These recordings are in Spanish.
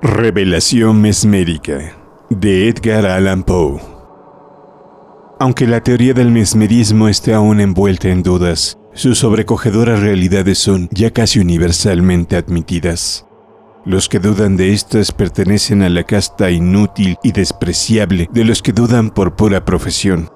Revelación mesmérica de Edgar Allan Poe Aunque la teoría del mesmerismo esté aún envuelta en dudas, sus sobrecogedoras realidades son ya casi universalmente admitidas. Los que dudan de estas pertenecen a la casta inútil y despreciable de los que dudan por pura profesión.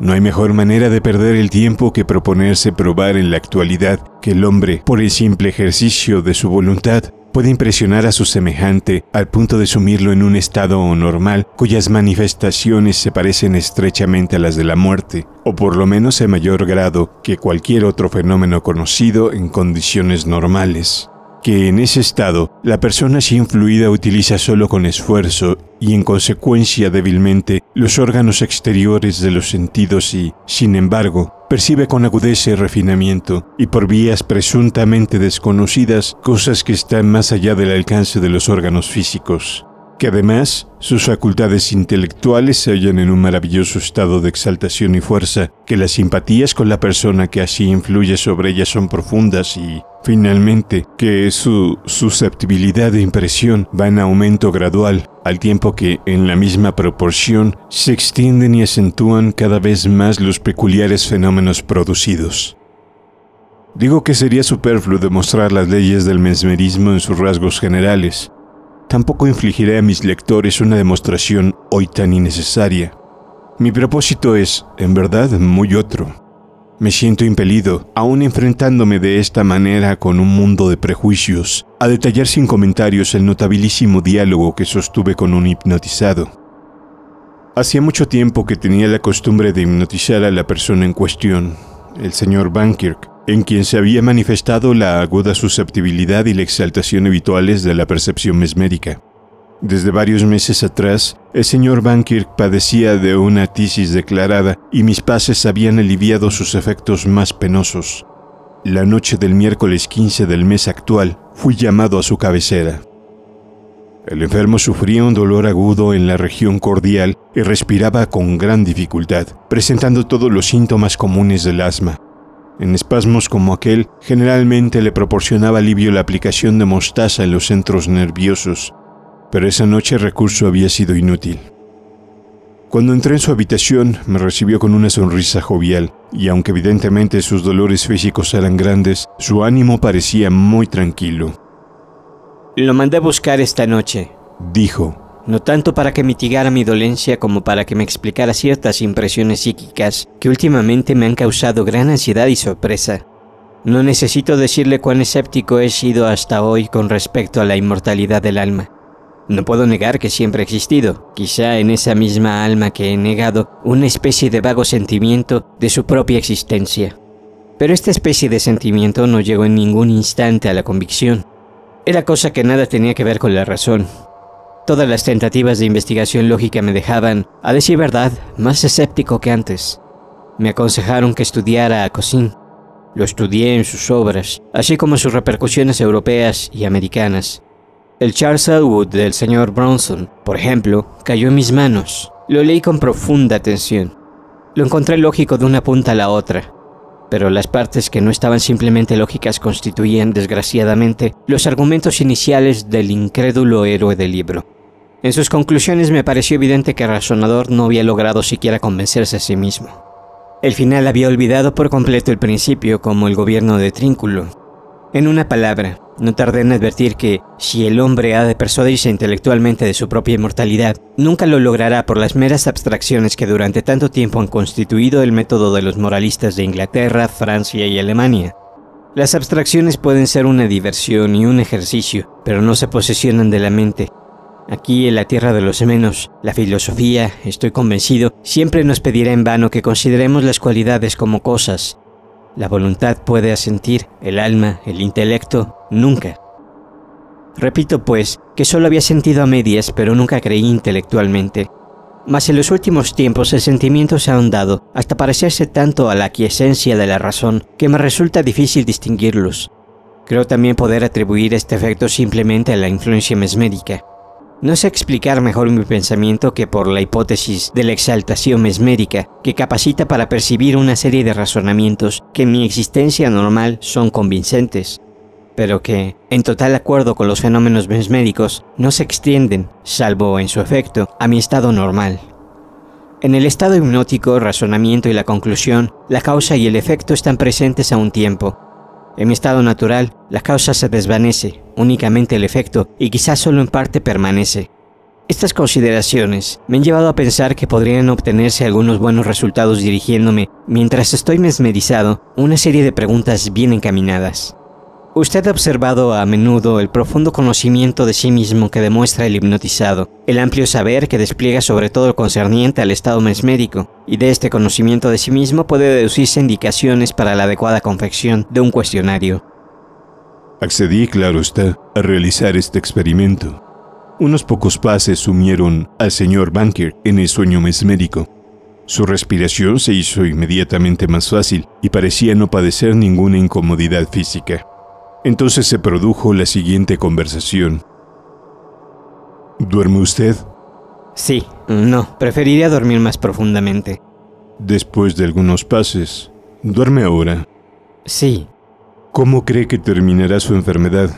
No hay mejor manera de perder el tiempo que proponerse probar en la actualidad que el hombre, por el simple ejercicio de su voluntad, puede impresionar a su semejante al punto de sumirlo en un estado normal cuyas manifestaciones se parecen estrechamente a las de la muerte, o por lo menos en mayor grado que cualquier otro fenómeno conocido en condiciones normales que en ese estado la persona así influida utiliza solo con esfuerzo y en consecuencia débilmente los órganos exteriores de los sentidos y, sin embargo, percibe con agudeza y refinamiento, y por vías presuntamente desconocidas, cosas que están más allá del alcance de los órganos físicos que además sus facultades intelectuales se hallan en un maravilloso estado de exaltación y fuerza, que las simpatías con la persona que así influye sobre ella son profundas y, finalmente, que su susceptibilidad de impresión va en aumento gradual, al tiempo que, en la misma proporción, se extienden y acentúan cada vez más los peculiares fenómenos producidos. Digo que sería superfluo demostrar las leyes del mesmerismo en sus rasgos generales, tampoco infligiré a mis lectores una demostración hoy tan innecesaria. Mi propósito es, en verdad, muy otro. Me siento impelido, aún enfrentándome de esta manera con un mundo de prejuicios, a detallar sin comentarios el notabilísimo diálogo que sostuve con un hipnotizado. Hacía mucho tiempo que tenía la costumbre de hipnotizar a la persona en cuestión, el señor Bankirk, en quien se había manifestado la aguda susceptibilidad y la exaltación habituales de la percepción mesmérica. Desde varios meses atrás, el señor Bankirk padecía de una tisis declarada y mis pases habían aliviado sus efectos más penosos. La noche del miércoles 15 del mes actual, fui llamado a su cabecera. El enfermo sufría un dolor agudo en la región cordial y respiraba con gran dificultad, presentando todos los síntomas comunes del asma, en espasmos como aquel, generalmente le proporcionaba alivio la aplicación de mostaza en los centros nerviosos, pero esa noche el recurso había sido inútil. Cuando entré en su habitación, me recibió con una sonrisa jovial, y aunque evidentemente sus dolores físicos eran grandes, su ánimo parecía muy tranquilo. Lo mandé a buscar esta noche, dijo, no tanto para que mitigara mi dolencia como para que me explicara ciertas impresiones psíquicas que últimamente me han causado gran ansiedad y sorpresa. No necesito decirle cuán escéptico he sido hasta hoy con respecto a la inmortalidad del alma. No puedo negar que siempre he existido, quizá en esa misma alma que he negado, una especie de vago sentimiento de su propia existencia. Pero esta especie de sentimiento no llegó en ningún instante a la convicción. Era cosa que nada tenía que ver con la razón, Todas las tentativas de investigación lógica me dejaban, a decir verdad, más escéptico que antes. Me aconsejaron que estudiara a Cosín. Lo estudié en sus obras, así como sus repercusiones europeas y americanas. El Charles Elwood del señor Bronson, por ejemplo, cayó en mis manos. Lo leí con profunda atención. Lo encontré lógico de una punta a la otra, pero las partes que no estaban simplemente lógicas constituían, desgraciadamente, los argumentos iniciales del incrédulo héroe del libro. En sus conclusiones me pareció evidente que el razonador no había logrado siquiera convencerse a sí mismo. El final había olvidado por completo el principio como el gobierno de Trínculo. En una palabra, no tardé en advertir que, si el hombre ha de persuadirse intelectualmente de su propia inmortalidad, nunca lo logrará por las meras abstracciones que durante tanto tiempo han constituido el método de los moralistas de Inglaterra, Francia y Alemania. Las abstracciones pueden ser una diversión y un ejercicio, pero no se posesionan de la mente, Aquí en la tierra de los menos, la filosofía, estoy convencido, siempre nos pedirá en vano que consideremos las cualidades como cosas. La voluntad puede asentir, el alma, el intelecto, nunca. Repito, pues, que solo había sentido a medias, pero nunca creí intelectualmente. Mas en los últimos tiempos el sentimiento se ha ahondado hasta parecerse tanto a la quiesencia de la razón que me resulta difícil distinguirlos. Creo también poder atribuir este efecto simplemente a la influencia mesmérica. No sé explicar mejor mi pensamiento que por la hipótesis de la exaltación mesmérica, que capacita para percibir una serie de razonamientos que en mi existencia normal son convincentes, pero que, en total acuerdo con los fenómenos mesméricos, no se extienden, salvo en su efecto, a mi estado normal. En el estado hipnótico, razonamiento y la conclusión, la causa y el efecto están presentes a un tiempo, en mi estado natural, la causa se desvanece, únicamente el efecto, y quizás solo en parte permanece. Estas consideraciones me han llevado a pensar que podrían obtenerse algunos buenos resultados dirigiéndome, mientras estoy mesmerizado, una serie de preguntas bien encaminadas. Usted ha observado a menudo el profundo conocimiento de sí mismo que demuestra el hipnotizado, el amplio saber que despliega sobre todo el concerniente al estado mesmérico, y de este conocimiento de sí mismo puede deducirse indicaciones para la adecuada confección de un cuestionario. Accedí, claro está, a realizar este experimento. Unos pocos pases sumieron al señor Banker en el sueño mesmérico. Su respiración se hizo inmediatamente más fácil y parecía no padecer ninguna incomodidad física. Entonces se produjo la siguiente conversación. ¿Duerme usted? Sí, no, preferiría dormir más profundamente. Después de algunos pases, ¿duerme ahora? Sí. ¿Cómo cree que terminará su enfermedad?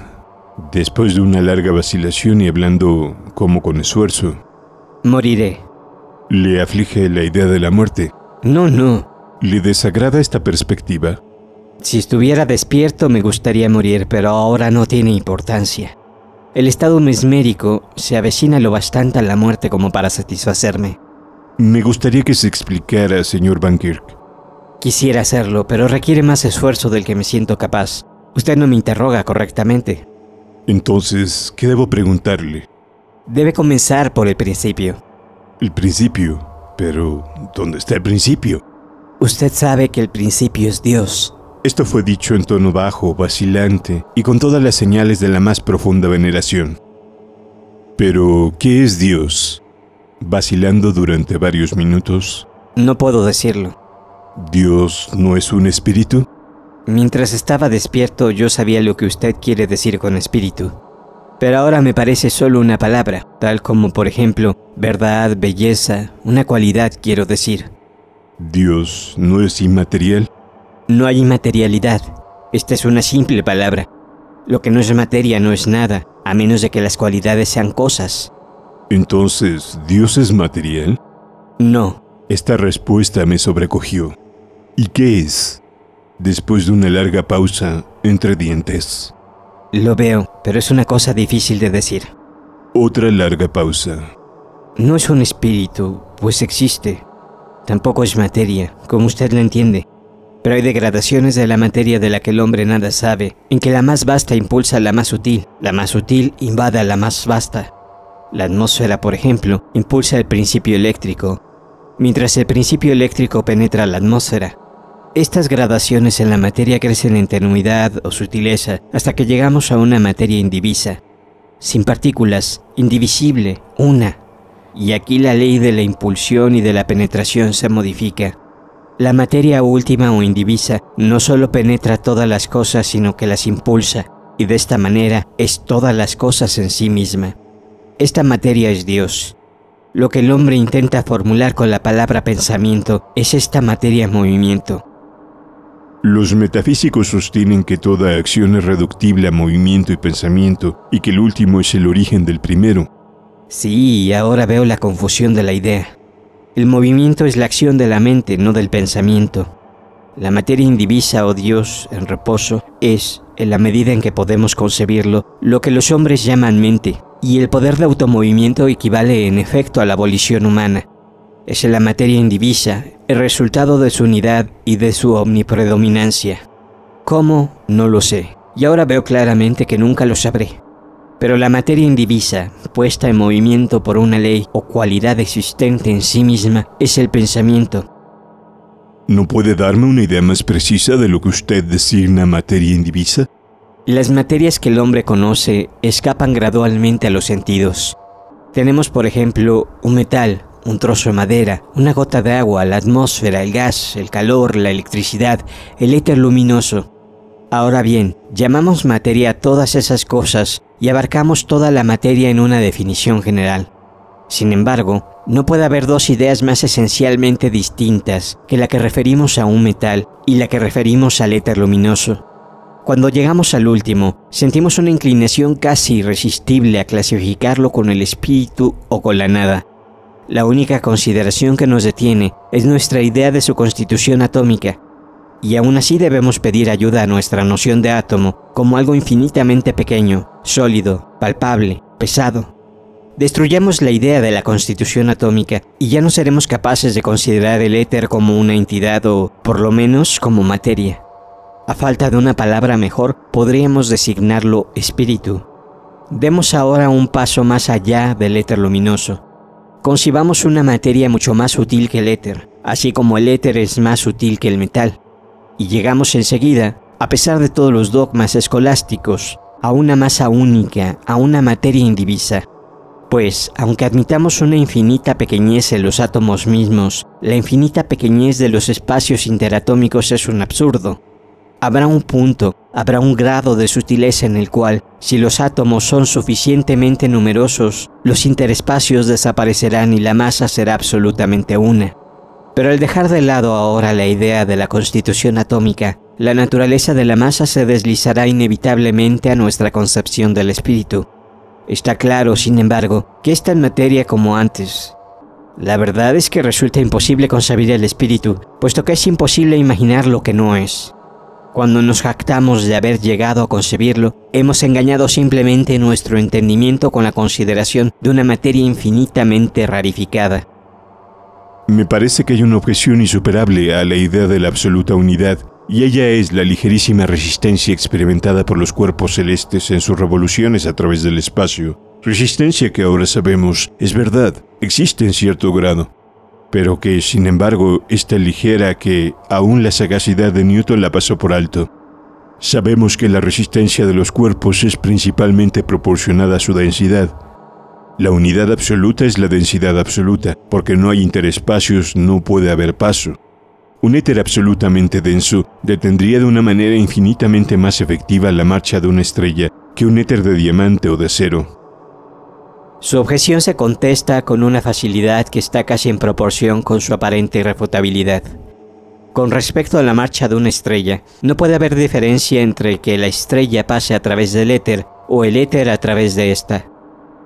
Después de una larga vacilación y hablando como con esfuerzo. Moriré. ¿Le aflige la idea de la muerte? No, no. ¿Le desagrada esta perspectiva? Si estuviera despierto me gustaría morir, pero ahora no tiene importancia. El estado mesmérico se avecina lo bastante a la muerte como para satisfacerme. Me gustaría que se explicara, señor Van Kirk. Quisiera hacerlo, pero requiere más esfuerzo del que me siento capaz. Usted no me interroga correctamente. Entonces, ¿qué debo preguntarle? Debe comenzar por el principio. El principio, pero ¿dónde está el principio? Usted sabe que el principio es Dios. Esto fue dicho en tono bajo, vacilante y con todas las señales de la más profunda veneración. Pero, ¿qué es Dios? Vacilando durante varios minutos. No puedo decirlo. ¿Dios no es un espíritu? Mientras estaba despierto yo sabía lo que usted quiere decir con espíritu. Pero ahora me parece solo una palabra, tal como por ejemplo verdad, belleza, una cualidad quiero decir. Dios no es inmaterial. No hay inmaterialidad. Esta es una simple palabra. Lo que no es materia no es nada, a menos de que las cualidades sean cosas. Entonces, ¿Dios es material? No. Esta respuesta me sobrecogió. ¿Y qué es? Después de una larga pausa, entre dientes. Lo veo, pero es una cosa difícil de decir. Otra larga pausa. No es un espíritu, pues existe. Tampoco es materia, como usted lo entiende. Pero hay degradaciones de la materia de la que el hombre nada sabe, en que la más vasta impulsa a la más sutil, la más sutil invada a la más vasta. La atmósfera, por ejemplo, impulsa el principio eléctrico, mientras el principio eléctrico penetra la atmósfera. Estas gradaciones en la materia crecen en tenuidad o sutileza hasta que llegamos a una materia indivisa, sin partículas, indivisible, una. Y aquí la ley de la impulsión y de la penetración se modifica. La materia última o indivisa no solo penetra todas las cosas, sino que las impulsa, y de esta manera es todas las cosas en sí misma. Esta materia es Dios. Lo que el hombre intenta formular con la palabra pensamiento es esta materia en movimiento. Los metafísicos sostienen que toda acción es reductible a movimiento y pensamiento y que el último es el origen del primero. Sí, y ahora veo la confusión de la idea. El movimiento es la acción de la mente, no del pensamiento. La materia indivisa o Dios en reposo es, en la medida en que podemos concebirlo, lo que los hombres llaman mente, y el poder de automovimiento equivale en efecto a la abolición humana. Es la materia indivisa, el resultado de su unidad y de su omnipredominancia. ¿Cómo? No lo sé. Y ahora veo claramente que nunca lo sabré. Pero la materia indivisa, puesta en movimiento por una ley o cualidad existente en sí misma, es el pensamiento. ¿No puede darme una idea más precisa de lo que usted designa materia indivisa? Las materias que el hombre conoce escapan gradualmente a los sentidos. Tenemos, por ejemplo, un metal, un trozo de madera, una gota de agua, la atmósfera, el gas, el calor, la electricidad, el éter luminoso. Ahora bien, llamamos materia a todas esas cosas y abarcamos toda la materia en una definición general. Sin embargo, no puede haber dos ideas más esencialmente distintas que la que referimos a un metal y la que referimos al éter luminoso. Cuando llegamos al último, sentimos una inclinación casi irresistible a clasificarlo con el espíritu o con la nada. La única consideración que nos detiene es nuestra idea de su constitución atómica, y aún así debemos pedir ayuda a nuestra noción de átomo como algo infinitamente pequeño, sólido, palpable, pesado. Destruyamos la idea de la constitución atómica y ya no seremos capaces de considerar el éter como una entidad o, por lo menos, como materia. A falta de una palabra mejor, podríamos designarlo espíritu. Demos ahora un paso más allá del éter luminoso. Concibamos una materia mucho más sutil que el éter, así como el éter es más sutil que el metal y llegamos enseguida, a pesar de todos los dogmas escolásticos, a una masa única, a una materia indivisa. Pues, aunque admitamos una infinita pequeñez en los átomos mismos, la infinita pequeñez de los espacios interatómicos es un absurdo. Habrá un punto, habrá un grado de sutileza en el cual, si los átomos son suficientemente numerosos, los interespacios desaparecerán y la masa será absolutamente una. Pero al dejar de lado ahora la idea de la constitución atómica, la naturaleza de la masa se deslizará inevitablemente a nuestra concepción del espíritu. Está claro, sin embargo, que es tan materia como antes. La verdad es que resulta imposible concebir el espíritu, puesto que es imposible imaginar lo que no es. Cuando nos jactamos de haber llegado a concebirlo, hemos engañado simplemente nuestro entendimiento con la consideración de una materia infinitamente rarificada. Me parece que hay una objeción insuperable a la idea de la absoluta unidad, y ella es la ligerísima resistencia experimentada por los cuerpos celestes en sus revoluciones a través del espacio. Resistencia que ahora sabemos, es verdad, existe en cierto grado, pero que, sin embargo, es tan ligera que aún la sagacidad de Newton la pasó por alto. Sabemos que la resistencia de los cuerpos es principalmente proporcionada a su densidad, la unidad absoluta es la densidad absoluta, porque no hay interespacios, no puede haber paso. Un éter absolutamente denso detendría de una manera infinitamente más efectiva la marcha de una estrella que un éter de diamante o de acero. Su objeción se contesta con una facilidad que está casi en proporción con su aparente irrefutabilidad. Con respecto a la marcha de una estrella, no puede haber diferencia entre que la estrella pase a través del éter o el éter a través de esta.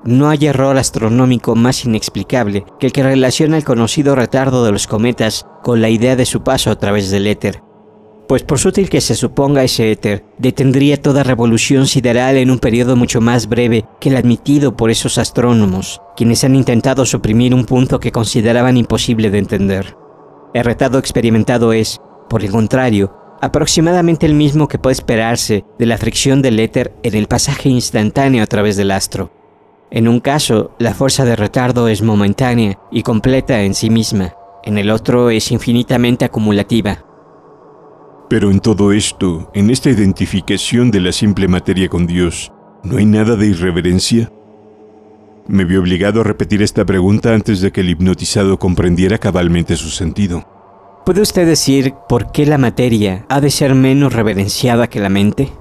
No hay error astronómico más inexplicable que el que relaciona el conocido retardo de los cometas con la idea de su paso a través del éter. Pues por sutil que se suponga ese éter, detendría toda revolución sideral en un periodo mucho más breve que el admitido por esos astrónomos, quienes han intentado suprimir un punto que consideraban imposible de entender. El retardo experimentado es, por el contrario, aproximadamente el mismo que puede esperarse de la fricción del éter en el pasaje instantáneo a través del astro. En un caso, la fuerza de retardo es momentánea y completa en sí misma, en el otro es infinitamente acumulativa. Pero en todo esto, en esta identificación de la simple materia con Dios, ¿no hay nada de irreverencia? Me vi obligado a repetir esta pregunta antes de que el hipnotizado comprendiera cabalmente su sentido. ¿Puede usted decir por qué la materia ha de ser menos reverenciada que la mente?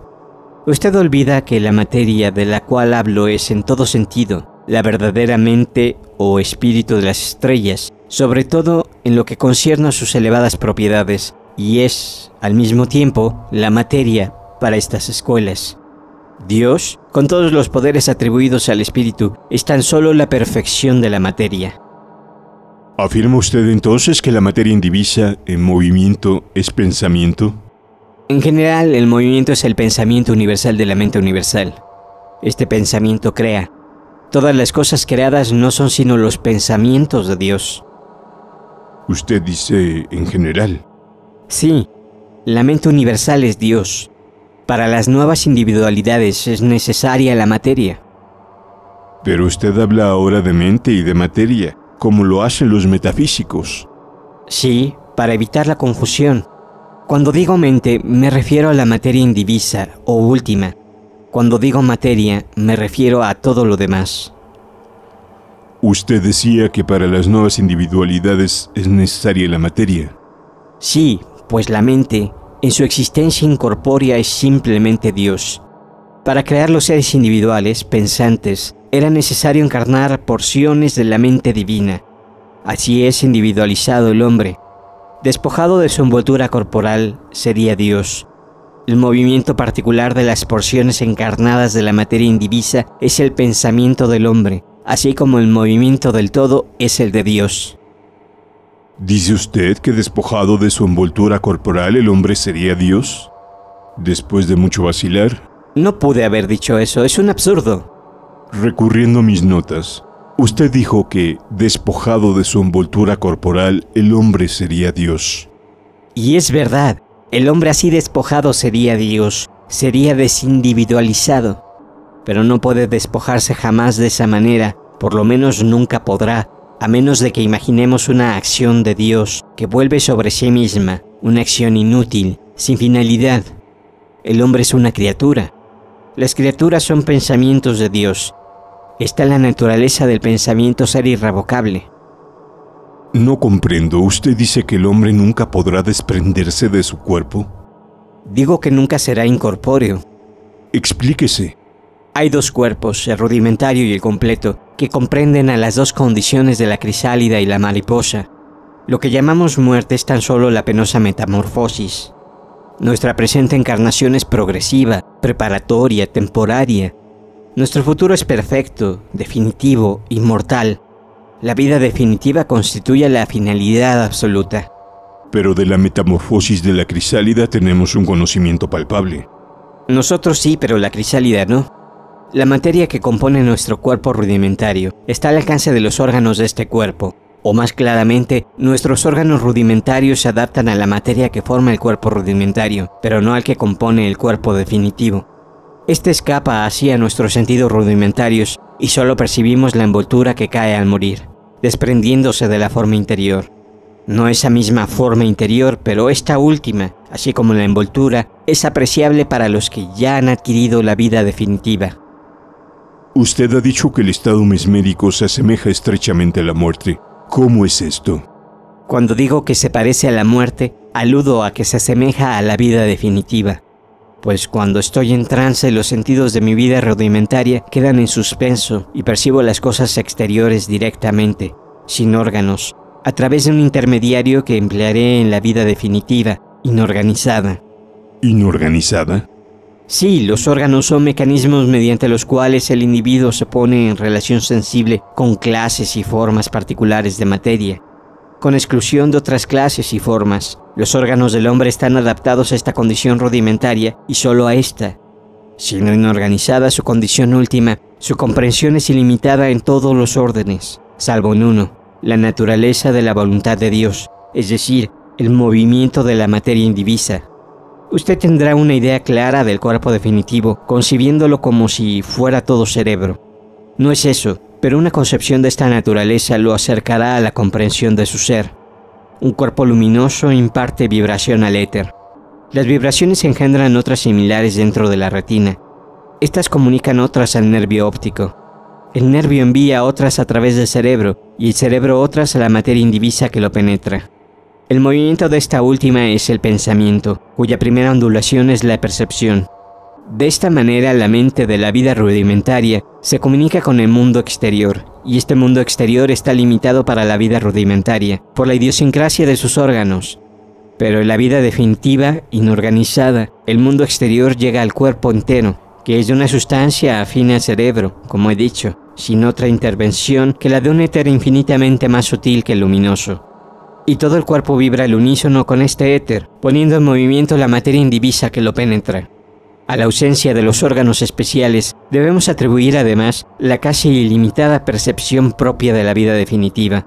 Usted olvida que la materia de la cual hablo es en todo sentido la verdadera mente o espíritu de las estrellas, sobre todo en lo que concierne a sus elevadas propiedades, y es, al mismo tiempo, la materia para estas escuelas. Dios, con todos los poderes atribuidos al espíritu, es tan solo la perfección de la materia. ¿Afirma usted entonces que la materia indivisa en movimiento es pensamiento? En general, el movimiento es el pensamiento universal de la mente universal. Este pensamiento crea. Todas las cosas creadas no son sino los pensamientos de Dios. Usted dice en general. Sí, la mente universal es Dios. Para las nuevas individualidades es necesaria la materia. Pero usted habla ahora de mente y de materia, como lo hacen los metafísicos. Sí, para evitar la confusión. Cuando digo mente, me refiero a la materia indivisa o última. Cuando digo materia, me refiero a todo lo demás. Usted decía que para las nuevas individualidades es necesaria la materia. Sí, pues la mente, en su existencia incorpórea, es simplemente Dios. Para crear los seres individuales, pensantes, era necesario encarnar porciones de la mente divina. Así es individualizado el hombre, Despojado de su envoltura corporal, sería Dios. El movimiento particular de las porciones encarnadas de la materia indivisa es el pensamiento del hombre, así como el movimiento del todo es el de Dios. ¿Dice usted que despojado de su envoltura corporal el hombre sería Dios? Después de mucho vacilar. No pude haber dicho eso, es un absurdo. Recurriendo a mis notas, Usted dijo que, despojado de su envoltura corporal, el hombre sería Dios. Y es verdad, el hombre así despojado sería Dios, sería desindividualizado. Pero no puede despojarse jamás de esa manera, por lo menos nunca podrá, a menos de que imaginemos una acción de Dios que vuelve sobre sí misma, una acción inútil, sin finalidad. El hombre es una criatura. Las criaturas son pensamientos de Dios, Está en la naturaleza del pensamiento ser irrevocable. No comprendo. ¿Usted dice que el hombre nunca podrá desprenderse de su cuerpo? Digo que nunca será incorpóreo. Explíquese. Hay dos cuerpos, el rudimentario y el completo, que comprenden a las dos condiciones de la crisálida y la mariposa. Lo que llamamos muerte es tan solo la penosa metamorfosis. Nuestra presente encarnación es progresiva, preparatoria, temporaria, nuestro futuro es perfecto, definitivo, inmortal. La vida definitiva constituye la finalidad absoluta. Pero de la metamorfosis de la crisálida tenemos un conocimiento palpable. Nosotros sí, pero la crisálida no. La materia que compone nuestro cuerpo rudimentario está al alcance de los órganos de este cuerpo, o más claramente, nuestros órganos rudimentarios se adaptan a la materia que forma el cuerpo rudimentario, pero no al que compone el cuerpo definitivo. Este escapa hacia nuestros sentidos rudimentarios y solo percibimos la envoltura que cae al morir, desprendiéndose de la forma interior. No esa misma forma interior, pero esta última, así como la envoltura, es apreciable para los que ya han adquirido la vida definitiva. Usted ha dicho que el estado mesmérico se asemeja estrechamente a la muerte. ¿Cómo es esto? Cuando digo que se parece a la muerte, aludo a que se asemeja a la vida definitiva pues cuando estoy en trance los sentidos de mi vida rudimentaria quedan en suspenso y percibo las cosas exteriores directamente, sin órganos, a través de un intermediario que emplearé en la vida definitiva, inorganizada. ¿Inorganizada? Sí, los órganos son mecanismos mediante los cuales el individuo se pone en relación sensible con clases y formas particulares de materia con exclusión de otras clases y formas. Los órganos del hombre están adaptados a esta condición rudimentaria y solo a esta. Siendo inorganizada su condición última, su comprensión es ilimitada en todos los órdenes, salvo en uno, la naturaleza de la voluntad de Dios, es decir, el movimiento de la materia indivisa. Usted tendrá una idea clara del cuerpo definitivo, concibiéndolo como si fuera todo cerebro. No es eso, pero una concepción de esta naturaleza lo acercará a la comprensión de su ser. Un cuerpo luminoso imparte vibración al éter. Las vibraciones engendran otras similares dentro de la retina. Estas comunican otras al nervio óptico. El nervio envía otras a través del cerebro y el cerebro otras a la materia indivisa que lo penetra. El movimiento de esta última es el pensamiento, cuya primera ondulación es la percepción, de esta manera la mente de la vida rudimentaria se comunica con el mundo exterior, y este mundo exterior está limitado para la vida rudimentaria por la idiosincrasia de sus órganos. Pero en la vida definitiva, inorganizada, el mundo exterior llega al cuerpo entero, que es de una sustancia afina al cerebro, como he dicho, sin otra intervención que la de un éter infinitamente más sutil que luminoso. Y todo el cuerpo vibra al unísono con este éter, poniendo en movimiento la materia indivisa que lo penetra. A la ausencia de los órganos especiales debemos atribuir además la casi ilimitada percepción propia de la vida definitiva.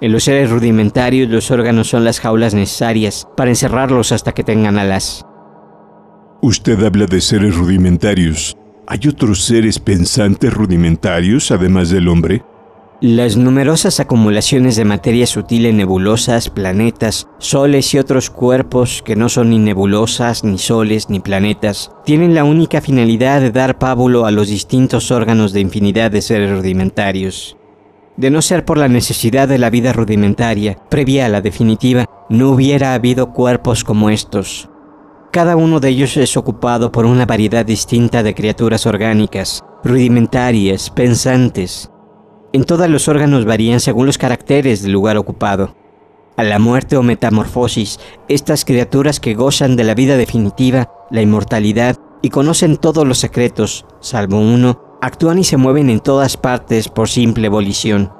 En los seres rudimentarios los órganos son las jaulas necesarias para encerrarlos hasta que tengan alas. Usted habla de seres rudimentarios. ¿Hay otros seres pensantes rudimentarios además del hombre? Las numerosas acumulaciones de materia sutil en nebulosas, planetas, soles y otros cuerpos que no son ni nebulosas, ni soles, ni planetas, tienen la única finalidad de dar pábulo a los distintos órganos de infinidad de seres rudimentarios. De no ser por la necesidad de la vida rudimentaria, previa a la definitiva, no hubiera habido cuerpos como estos. Cada uno de ellos es ocupado por una variedad distinta de criaturas orgánicas, rudimentarias, pensantes, en todos los órganos varían según los caracteres del lugar ocupado. A la muerte o metamorfosis, estas criaturas que gozan de la vida definitiva, la inmortalidad y conocen todos los secretos, salvo uno, actúan y se mueven en todas partes por simple volición.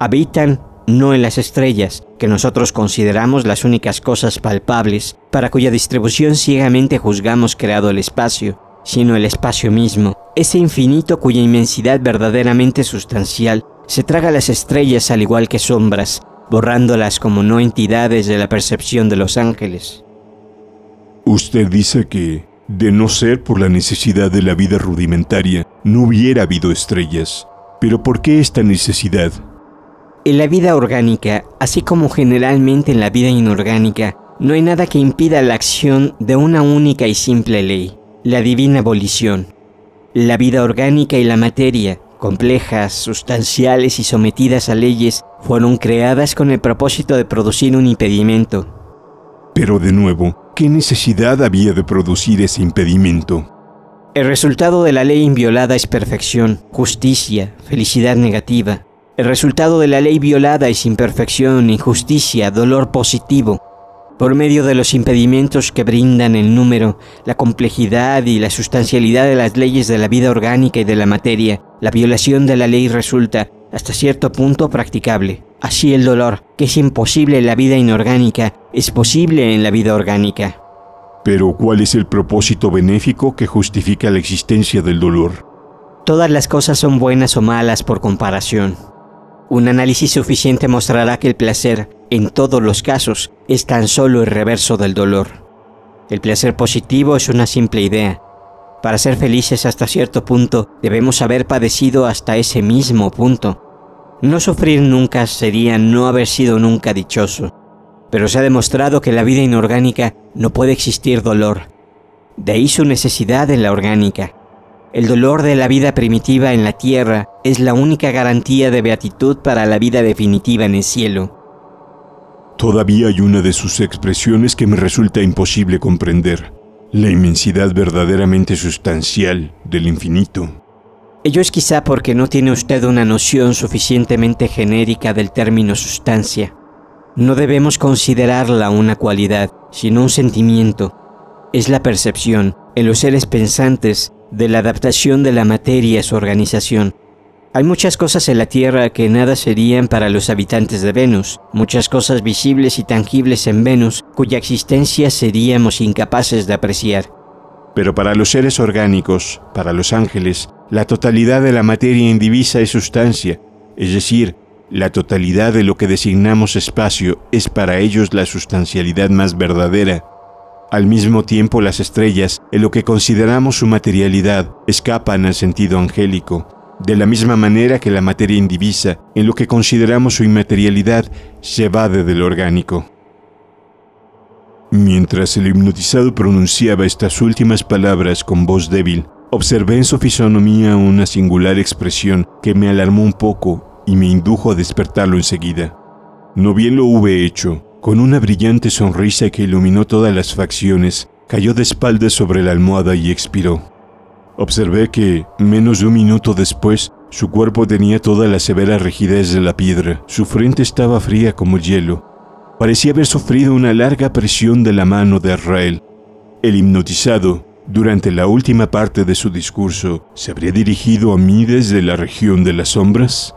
Habitan no en las estrellas, que nosotros consideramos las únicas cosas palpables, para cuya distribución ciegamente juzgamos creado el espacio, sino el espacio mismo, ese infinito cuya inmensidad verdaderamente sustancial se traga las estrellas al igual que sombras, borrándolas como no entidades de la percepción de los ángeles. Usted dice que, de no ser por la necesidad de la vida rudimentaria, no hubiera habido estrellas. Pero ¿por qué esta necesidad? En la vida orgánica, así como generalmente en la vida inorgánica, no hay nada que impida la acción de una única y simple ley la divina abolición, la vida orgánica y la materia, complejas, sustanciales y sometidas a leyes, fueron creadas con el propósito de producir un impedimento. Pero de nuevo, ¿qué necesidad había de producir ese impedimento? El resultado de la ley inviolada es perfección, justicia, felicidad negativa. El resultado de la ley violada es imperfección, injusticia, dolor positivo, por medio de los impedimentos que brindan el número, la complejidad y la sustancialidad de las leyes de la vida orgánica y de la materia, la violación de la ley resulta, hasta cierto punto, practicable. Así el dolor, que es imposible en la vida inorgánica, es posible en la vida orgánica. Pero ¿cuál es el propósito benéfico que justifica la existencia del dolor? Todas las cosas son buenas o malas por comparación. Un análisis suficiente mostrará que el placer, en todos los casos, es tan solo el reverso del dolor. El placer positivo es una simple idea. Para ser felices hasta cierto punto, debemos haber padecido hasta ese mismo punto. No sufrir nunca sería no haber sido nunca dichoso. Pero se ha demostrado que en la vida inorgánica no puede existir dolor. De ahí su necesidad en la orgánica. El dolor de la vida primitiva en la tierra es la única garantía de beatitud para la vida definitiva en el cielo. Todavía hay una de sus expresiones que me resulta imposible comprender, la inmensidad verdaderamente sustancial del infinito. Ello es quizá porque no tiene usted una noción suficientemente genérica del término sustancia. No debemos considerarla una cualidad, sino un sentimiento. Es la percepción, en los seres pensantes, de la adaptación de la materia a su organización. Hay muchas cosas en la Tierra que nada serían para los habitantes de Venus, muchas cosas visibles y tangibles en Venus cuya existencia seríamos incapaces de apreciar. Pero para los seres orgánicos, para los ángeles, la totalidad de la materia indivisa es sustancia, es decir, la totalidad de lo que designamos espacio es para ellos la sustancialidad más verdadera, al mismo tiempo las estrellas, en lo que consideramos su materialidad, escapan al sentido angélico, de la misma manera que la materia indivisa, en lo que consideramos su inmaterialidad, se evade del orgánico. Mientras el hipnotizado pronunciaba estas últimas palabras con voz débil, observé en su fisonomía una singular expresión que me alarmó un poco y me indujo a despertarlo enseguida. No bien lo hube hecho, con una brillante sonrisa que iluminó todas las facciones, cayó de espaldas sobre la almohada y expiró. Observé que, menos de un minuto después, su cuerpo tenía toda la severa rigidez de la piedra, su frente estaba fría como hielo. Parecía haber sufrido una larga presión de la mano de Israel. El hipnotizado, durante la última parte de su discurso, ¿se habría dirigido a mí desde la región de las sombras?